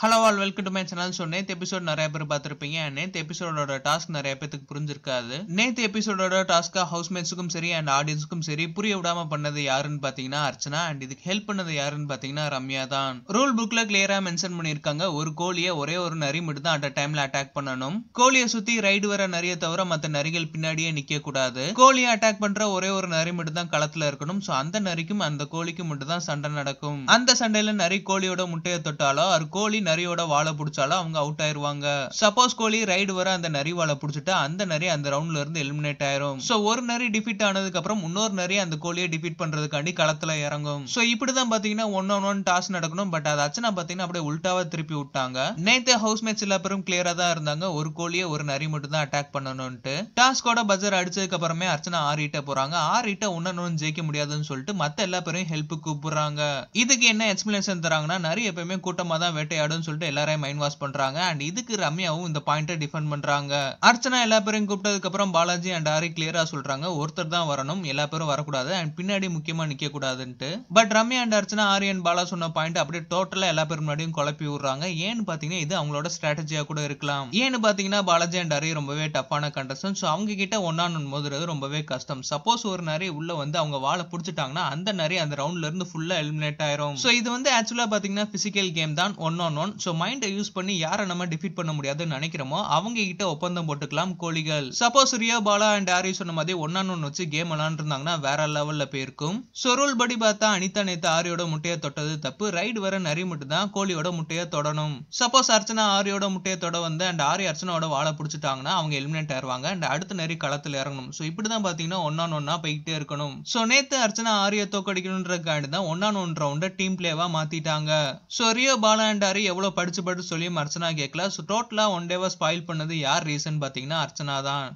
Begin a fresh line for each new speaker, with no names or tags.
hello all welcome to my channel so நேத்து episode நிறைய பேர் பார்த்துருப்பீங்க நேற்று எபிசோடோட டாஸ்க் நிறைய பேத்துக்கு புரிஞ்சிருக்காது நேற்று எபிசோடோட டாஸ்க்காக ஹவுஸ்மேட்ஸுக்கும் சரி அண்ட் ஆடியன்ஸுக்கும் சரி புரிய விடாம பண்ணது யாருன்னு பார்த்தீங்கன்னா அர்ச்சனா அண்ட் இதுக்கு ஹெல்ப் பண்ணது யாருன்னு பார்த்தீங்கன்னா ரம்யா தான் ரூல் புக்ல கிளியரா மென்ஷன் பண்ணியிருக்காங்க ஒரு கோழியை ஒரே ஒரு நரி மட்டும் தான் அட் டைம்ல அட்டாக் பண்ணணும் கோழியை சுத்தி ரைடு வர நிறைய தவிர மற்ற நரிகள் பின்னாடியே நிக்க கூடாது கோழியை அட்டாக் பண்ற ஒரே ஒரு நரி மட்டும் தான் களத்துல இருக்கணும் ஸோ அந்த நரிக்கும் அந்த கோழிக்கும் மட்டும் தான் சண்டை நடக்கும் அந்த சண்டையில நரி கோழியோட முட்டையை தொட்டாலோ அது கோழி நரியோட வாழை பிடிச்சாலும் அவங்க அவுட் ஆயிருவாங்க சப்போஸ் கோலி ரைடு வர அந்த நரி வாழை பிடிச்சிட்டா அந்த நரி அந்த ரவுண்ட்ல இருந்து எலிமினேட் ஆயிரும் சோ ஒரு நரி டிஃபீட் ஆனதுக்கு அப்புறம் இன்னொரு நரி அந்த கோழியை டிஃபீட் பண்றதுக்காண்டி களத்துல இறங்கும் சோ இப்படிதான் பாத்தீங்கன்னா ஒன் ஒன் டாஸ் நடக்கணும் பட் அது அச்சனா பாத்தீங்கன்னா அப்படியே உல்டாவா திருப்பி விட்டாங்க நேத்து ஹவுஸ்மேட்ஸ் எல்லா பேரும் கிளியரா தான் இருந்தாங்க ஒரு கோழியை ஒரு நரி மட்டும் தான் அட்டாக் பண்ணணும்ட்டு டாஸ்கோட பஜர் அடிச்சதுக்கு அப்புறமே அர்ச்சனா ஆறிட்ட போறாங்க ஆறிட்ட உன்னொன்னு ஜெயிக்க முடியாதுன்னு சொல்லிட்டு மத்த எல்லா பேரையும் ஹெல்ப் கூப்பிடுறாங்க இதுக்கு என்ன எக்ஸ்பிளேஷன் தராங்கன்னா நிறைய எப்பயுமே கூட்டமா தான் வேட்டையாடும் கூடாதுன்னு சொல்லிட்டு எல்லாரையும் மைண்ட் வாஷ் பண்றாங்க அண்ட் இதுக்கு ரம்யாவும் இந்த பாயிண்டை டிஃபெண்ட் பண்றாங்க அர்ச்சனா எல்லா பேரும் கூப்பிட்டதுக்கு அப்புறம் பாலாஜி அண்ட் ஆரி கிளியரா சொல்றாங்க ஒருத்தர் தான் வரணும் எல்லா பேரும் வரக்கூடாது அண்ட் பின்னாடி முக்கியமா நிக்க கூடாதுன்ட்டு but Ramya and Archana Aari and Bala சொன்ன பாயிண்ட் அப்படியே டோட்டலா எல்லா பேரும் முன்னாடியும் குழப்பி விடுறாங்க ஏன்னு பாத்தீங்கன்னா இது அவங்களோட ஸ்ட்ராட்டஜியா கூட இருக்கலாம் ஏன்னு பாத்தீங்கன்னா பாலாஜி அண்ட் ஆரி ரொம்பவே டப்பான கண்டஸ்டன் ஸோ அவங்க கிட்ட ஒன் ஆன் ஒன் மோதுறது ரொம்பவே கஷ்டம் சப்போஸ் ஒரு நரி உள்ள வந்து அவங்க வாழை பிடிச்சிட்டாங்கன்னா அந்த நரி அந்த ரவுண்ட்ல இருந்து ஃபுல்லா எலிமினேட் ஆயிரும் சோ இது வந்து ஆக்சுவலா பாத்தீங்கன்னா பிசிக்கல் கேம் தான் ஒன் ஆன் பண்ணணும் ஸோ மைண்டை யூஸ் பண்ணி யாரை நம்ம டிஃபீட் பண்ண முடியாதுன்னு நினைக்கிறோமோ அவங்க கிட்ட ஒப்பந்தம் போட்டுக்கலாம் கோழிகள் சப்போஸ் ரியோ பாலா அண்ட் ஆரி சொன்ன மாதிரி ஒன் ஆன் வச்சு கேம் விளாண்டுருந்தாங்கன்னா வேற லெவல்ல போயிருக்கும் ஸோ ரூல் படி பார்த்தா அனிதா நேத்து ஆரியோட முட்டையை தொட்டது தப்பு ரைடு வர நரி மட்டும் தான் கோழியோட முட்டையை தொடணும் சப்போஸ் அர்ச்சனா ஆரியோட முட்டையை தொட வந்து அண்ட் ஆரி அர்ச்சனாவோட வாழை பிடிச்சிட்டாங்கன்னா அவங்க எலிமினேட் ஆயிருவாங்க அண்ட் அடுத்த நரி களத்தில் இறங்கணும் ஸோ இப்படி தான் பார்த்தீங்கன்னா ஒன்னான் ஒன்னா போயிட்டே இருக்கணும் ஸோ நேத்து அர்ச்சனா ஆரியை தோக்கடிக்கணுன்றக்காண்டி தான் ஒன்னான் ஒன் ரவுண்டை டீம் பிளேவா மாத்திட்டாங்க ஸோ ரியோ பாலா அண்ட் ஆரி எவ்வளோ படிச்சு படிச்சு சொல்லியும் அர்ச்சனா கேட்கல ஸோ டோட்டலாக ஒன் டேவாக ஸ்பாயில் பண்ணது யார் ரீசன் பார்த்தீங்கன்னா அர்ச்சனா தான்